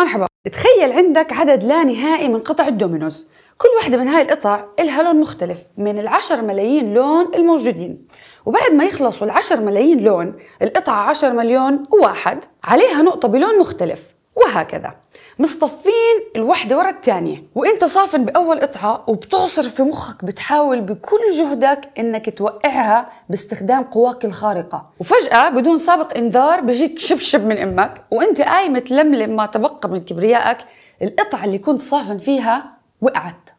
مرحبا تخيل عندك عدد لا نهائي من قطع الدومينوز كل واحدة من هاي القطع إلها لون مختلف من العشر ملايين لون الموجودين وبعد ما يخلصوا العشر ملايين لون القطعة عشر مليون وواحد عليها نقطة بلون مختلف وهكذا مصطفين الوحده ورا الثانيه وانت صافن باول قطعه وبتعصر في مخك بتحاول بكل جهدك انك توقعها باستخدام قواك الخارقه وفجاه بدون سابق انذار بيجيك شبشب من امك وانت قايمه تلملم ما تبقى من كبريائك القطعه اللي كنت صافن فيها وقعت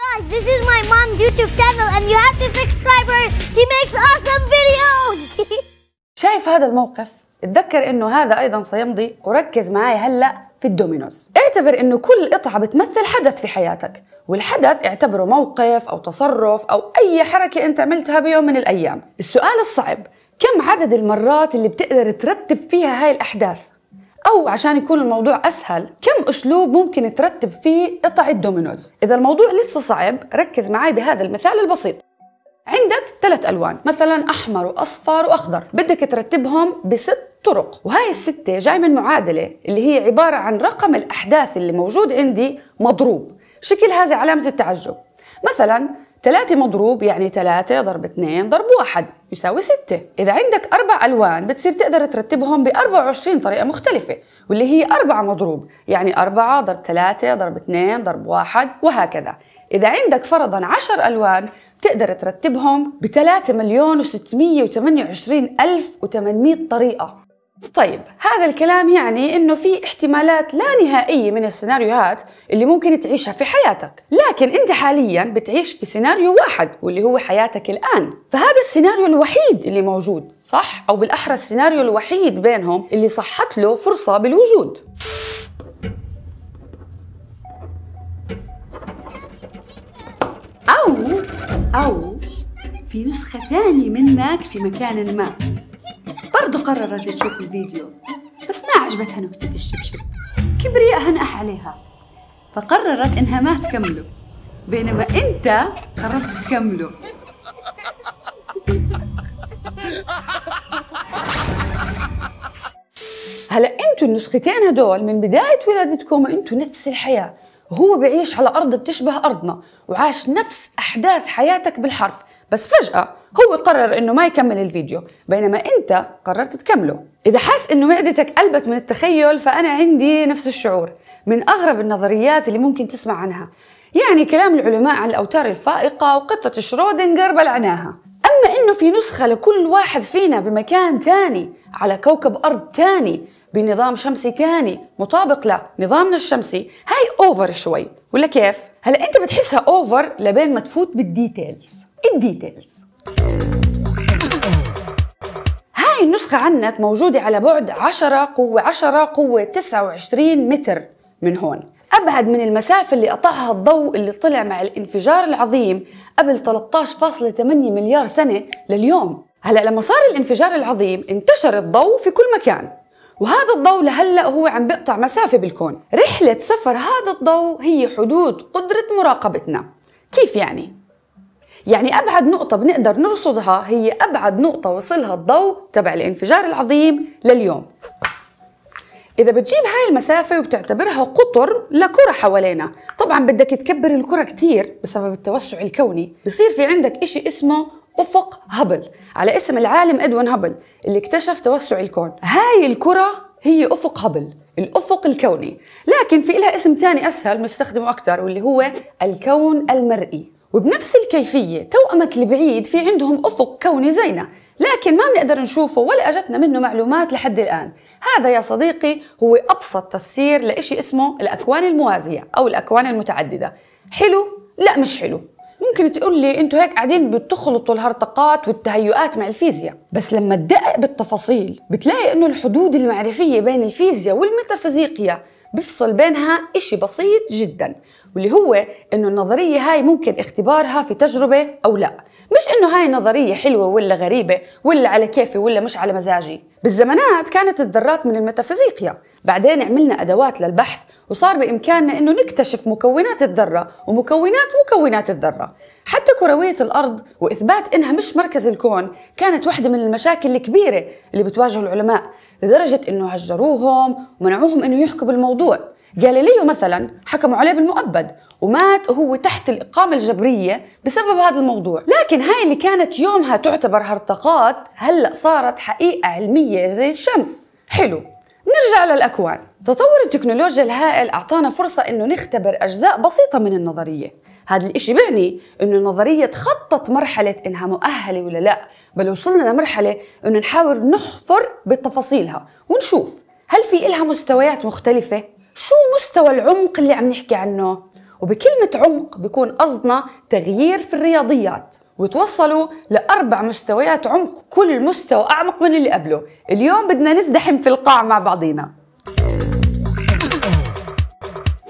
Guys, this is my mom's YouTube channel and you have to subscribe her. She makes awesome videos. شايف هذا الموقف؟ اتذكر انه هذا ايضا سيمضي وركز معي هلا في الدومينوز اعتبر انه كل قطعة بتمثل حدث في حياتك والحدث اعتبره موقف او تصرف او اي حركة انت عملتها بيوم من الايام السؤال الصعب كم عدد المرات اللي بتقدر ترتب فيها هاي الاحداث أو عشان يكون الموضوع أسهل كم أسلوب ممكن ترتب فيه قطع الدومينوز إذا الموضوع لسه صعب ركز معي بهذا المثال البسيط عندك ثلاث ألوان مثلا أحمر وأصفر وأخضر بدك ترتبهم بست طرق وهاي الستة جاي من معادلة اللي هي عبارة عن رقم الأحداث اللي موجود عندي مضروب شكل هذا علامة التعجب مثلا 3 مضروب يعني 3 ضرب 2 ضرب 1 يساوي 6 إذا عندك أربع ألوان بتصير تقدر ترتبهم ب 24 طريقة مختلفة واللي هي 4 مضروب يعني 4 ضرب 3 ضرب 2 ضرب 1 وهكذا إذا عندك فرضا 10 ألوان بتقدر ترتبهم ب 3 مليون و628 ألف و800 طريقة طيب هذا الكلام يعني انه في احتمالات لا نهائيه من السيناريوهات اللي ممكن تعيشها في حياتك لكن انت حاليا بتعيش في سيناريو واحد واللي هو حياتك الان فهذا السيناريو الوحيد اللي موجود صح او بالاحرى السيناريو الوحيد بينهم اللي صحت له فرصه بالوجود او او في نسخه ثانيه منك في مكان ما برضو قررت تشوف الفيديو بس ما عجبتها نكتة الشبشب كبرياء هنقح عليها فقررت إنها ما تكمله بينما أنت قررت تكمله هلا انتوا النسختين هدول من بدايه ولادتكم انتوا نفس الحياه هو بعيش على ارض بتشبه ارضنا وعاش نفس احداث حياتك بالحرف بس فجأة هو قرر انه ما يكمل الفيديو بينما انت قررت تكمله اذا حاس انه معدتك قلبت من التخيل فانا عندي نفس الشعور من اغرب النظريات اللي ممكن تسمع عنها يعني كلام العلماء عن الاوتار الفائقه وقطه شرودنجر بلعناها اما انه في نسخه لكل واحد فينا بمكان تاني على كوكب ارض تاني بنظام شمسي تاني مطابق لنظامنا الشمسي هاي اوفر شوي ولا كيف هلا انت بتحسها اوفر لبين ما تفوت بالديتيلز الديتيلز هاي النسخة عنك موجودة على بعد 10 قوة 10 قوة 29 متر من هون أبعد من المسافة اللي قطعها الضوء اللي طلع مع الانفجار العظيم قبل 13.8 مليار سنة لليوم هلا لما صار الانفجار العظيم انتشر الضوء في كل مكان وهذا الضوء لهلا هو عم بقطع مسافة بالكون رحلة سفر هذا الضوء هي حدود قدرة مراقبتنا كيف يعني؟ يعني أبعد نقطة بنقدر نرصدها هي أبعد نقطة وصلها الضوء تبع الانفجار العظيم لليوم إذا بتجيب هاي المسافة وبتعتبرها قطر لكرة حوالينا طبعا بدك تكبر الكرة كتير بسبب التوسع الكوني بصير في عندك إشي اسمه أفق هبل على اسم العالم إدوين هبل اللي اكتشف توسع الكون هاي الكرة هي أفق هبل الأفق الكوني لكن في لها اسم ثاني أسهل بنستخدمه أكثر واللي هو الكون المرئي وبنفس الكيفية توأمك البعيد في عندهم أفق كوني زينا لكن ما بنقدر نشوفه ولا أجتنا منه معلومات لحد الآن هذا يا صديقي هو أبسط تفسير لإشي اسمه الأكوان الموازية أو الأكوان المتعددة حلو؟ لا مش حلو ممكن تقول لي انتوا هيك قاعدين بتخلطوا الهرطقات والتهيؤات مع الفيزياء بس لما تدقق بالتفاصيل بتلاقي انه الحدود المعرفيه بين الفيزياء والميتافيزيقيا بفصل بينها إشي بسيط جدا واللي هو انه النظريه هاي ممكن اختبارها في تجربه او لا مش انه هاي نظريه حلوه ولا غريبه ولا على كيفي ولا مش على مزاجي بالزمانات كانت الذرات من الميتافيزيقيا بعدين عملنا ادوات للبحث وصار بامكاننا انه نكتشف مكونات الذره ومكونات مكونات الذره حتى كرويه الارض واثبات انها مش مركز الكون كانت واحده من المشاكل الكبيره اللي بتواجه العلماء لدرجه انه هجروهم ومنعوهم انه يحكوا بالموضوع جاليليو مثلا حكموا عليه بالمؤبد ومات وهو تحت الإقامة الجبرية بسبب هذا الموضوع لكن هاي اللي كانت يومها تعتبر هرطقات هلأ صارت حقيقة علمية زي الشمس حلو نرجع للأكوان تطور التكنولوجيا الهائل أعطانا فرصة إنه نختبر أجزاء بسيطة من النظرية هذا الإشي بيعني إنه النظرية تخطت مرحلة إنها مؤهلة ولا لا بل وصلنا لمرحلة إنه نحاول نحفر بتفاصيلها ونشوف هل في إلها مستويات مختلفة شو مستوى العمق اللي عم نحكي عنه وبكلمة عمق بيكون قصدنا تغيير في الرياضيات وتوصلوا لأربع مستويات عمق كل مستوى أعمق من اللي قبله اليوم بدنا نزدحم في القاع مع بعضينا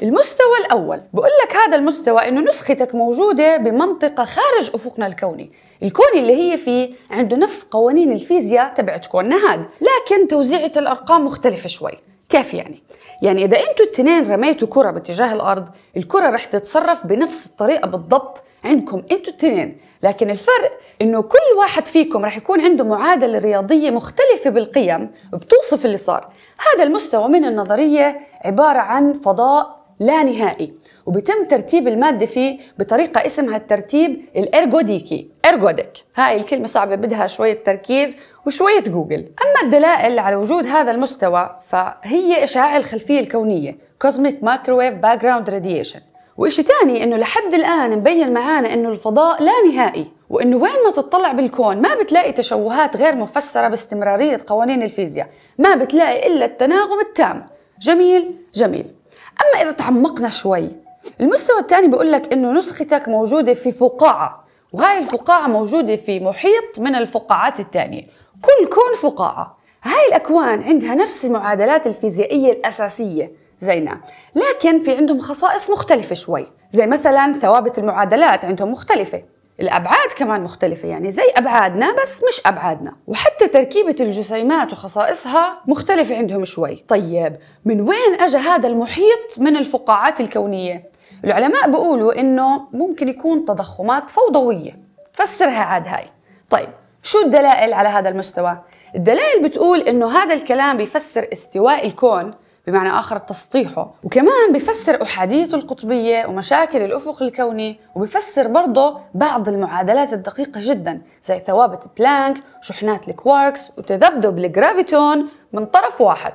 المستوى الأول بقول لك هذا المستوى إنه نسختك موجودة بمنطقة خارج أفقنا الكوني الكون اللي هي فيه عنده نفس قوانين الفيزياء تبعت كوننا هاد لكن توزيعة الأرقام مختلفة شوي كيف يعني؟ يعني اذا انتوا التنين رميتوا كره باتجاه الارض الكره رح تتصرف بنفس الطريقه بالضبط عندكم انتوا التنين لكن الفرق انه كل واحد فيكم رح يكون عنده معادله رياضيه مختلفه بالقيم بتوصف اللي صار هذا المستوى من النظريه عباره عن فضاء لا نهائي وبيتم ترتيب الماده فيه بطريقه اسمها الترتيب الارجوديكي ارجوديك هاي الكلمه صعبه بدها شويه تركيز وشوية جوجل أما الدلائل على وجود هذا المستوى فهي إشعاع الخلفية الكونية Cosmic Microwave Background Radiation وإشي تاني إنه لحد الآن مبين معانا إنه الفضاء لا نهائي وإنه وين ما تطلع بالكون ما بتلاقي تشوهات غير مفسرة باستمرارية قوانين الفيزياء ما بتلاقي إلا التناغم التام جميل جميل أما إذا تعمقنا شوي المستوى الثاني بيقول لك إنه نسختك موجودة في فقاعة وهاي الفقاعة موجودة في محيط من الفقاعات الثانية كل كون فقاعة هاي الأكوان عندها نفس المعادلات الفيزيائية الأساسية زينا لكن في عندهم خصائص مختلفة شوي زي مثلا ثوابت المعادلات عندهم مختلفة الأبعاد كمان مختلفة يعني زي أبعادنا بس مش أبعادنا وحتى تركيبة الجسيمات وخصائصها مختلفة عندهم شوي طيب من وين أجى هذا المحيط من الفقاعات الكونية؟ العلماء بيقولوا إنه ممكن يكون تضخمات فوضوية فسرها عاد هاي طيب شو الدلائل على هذا المستوى؟ الدلائل بتقول انه هذا الكلام بيفسر استواء الكون بمعنى اخر تسطيحه وكمان بفسر احاديه القطبيه ومشاكل الافق الكوني وبفسر برضه بعض المعادلات الدقيقه جدا زي ثوابت بلانك شحنات الكواركس وتذبذب الجرافيتون من طرف واحد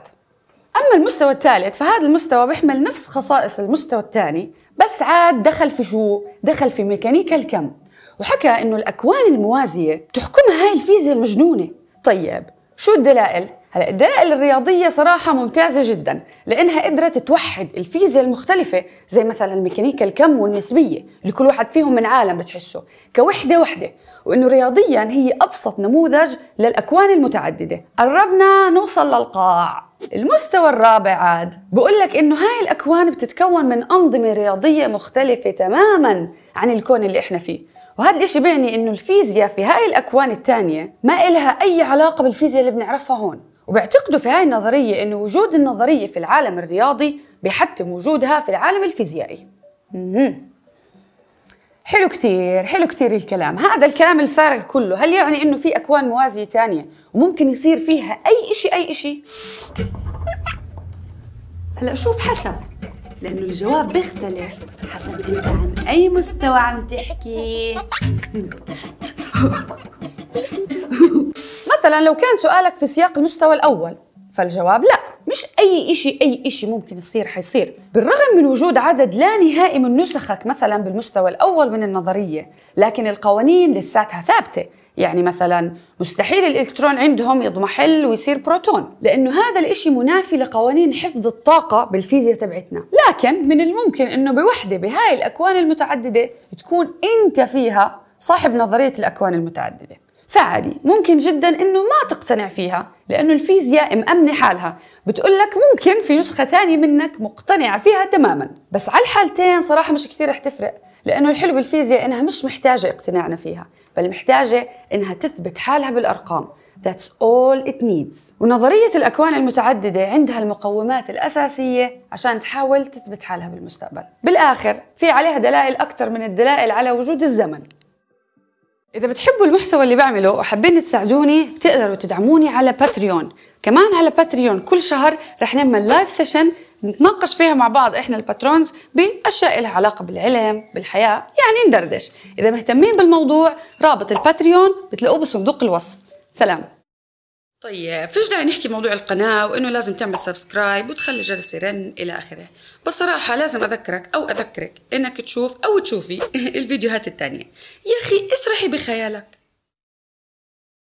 اما المستوى الثالث فهذا المستوى بيحمل نفس خصائص المستوى الثاني بس عاد دخل في شو دخل في ميكانيكا الكم وحكى انه الاكوان الموازيه بتحكمها هاي الفيزياء المجنونه طيب شو الدلائل هلا الدلائل الرياضية صراحة ممتازة جدا لأنها قدرت توحد الفيزياء المختلفة زي مثلا الميكانيكا الكم والنسبية اللي كل واحد فيهم من عالم بتحسه كوحدة وحدة وإنه رياضيا هي أبسط نموذج للأكوان المتعددة قربنا نوصل للقاع المستوى الرابع عاد بقول لك إنه هاي الأكوان بتتكون من أنظمة رياضية مختلفة تماما عن الكون اللي إحنا فيه وهذا الاشي بيعني انه الفيزياء في هاي الاكوان الثانيه ما إلها اي علاقه بالفيزياء اللي بنعرفها هون وبيعتقدوا في هاي النظريه انه وجود النظريه في العالم الرياضي بيحتم وجودها في العالم الفيزيائي حلو كتير حلو كتير الكلام هذا الكلام الفارغ كله هل يعني انه في اكوان موازيه ثانيه وممكن يصير فيها اي شيء اي شيء هلا شوف حسب لأنه الجواب بيختلف حسب أنت عن أي مستوى عم تحكي مثلا لو كان سؤالك في سياق المستوى الأول فالجواب لا مش أي إشي أي إشي ممكن يصير حيصير بالرغم من وجود عدد لا نهائي من نسخك مثلا بالمستوى الأول من النظرية لكن القوانين لساتها ثابتة يعني مثلا مستحيل الإلكترون عندهم يضمحل ويصير بروتون لأنه هذا الإشي منافي لقوانين حفظ الطاقة بالفيزياء تبعتنا لكن من الممكن أنه بوحدة بهاي الأكوان المتعددة تكون أنت فيها صاحب نظرية الأكوان المتعددة فعادي ممكن جدا انه ما تقتنع فيها لانه الفيزياء مأمنة حالها بتقول لك ممكن في نسخة ثانية منك مقتنعة فيها تماما بس على الحالتين صراحة مش كثير رح تفرق لانه الحلو بالفيزياء انها مش محتاجة اقتناعنا فيها بل محتاجة إنها تثبت حالها بالأرقام That's all it needs ونظرية الأكوان المتعددة عندها المقومات الأساسية عشان تحاول تثبت حالها بالمستقبل بالآخر في عليها دلائل أكثر من الدلائل على وجود الزمن إذا بتحبوا المحتوى اللي بعمله وحابين تساعدوني بتقدروا تدعموني على باتريون كمان على باتريون كل شهر رح نعمل لايف سيشن نتناقش فيها مع بعض احنا الباترونز باشياء لها علاقه بالعلم بالحياه يعني ندردش اذا مهتمين بالموضوع رابط الباتريون بتلاقوه بصندوق الوصف سلام طيب فيش داعي نحكي موضوع القناة وإنه لازم تعمل سبسكرايب وتخلي الجرس يرن إلى آخره بس صراحة لازم أذكرك أو أذكرك إنك تشوف أو تشوفي الفيديوهات التانية يا أخي اسرحي بخيالك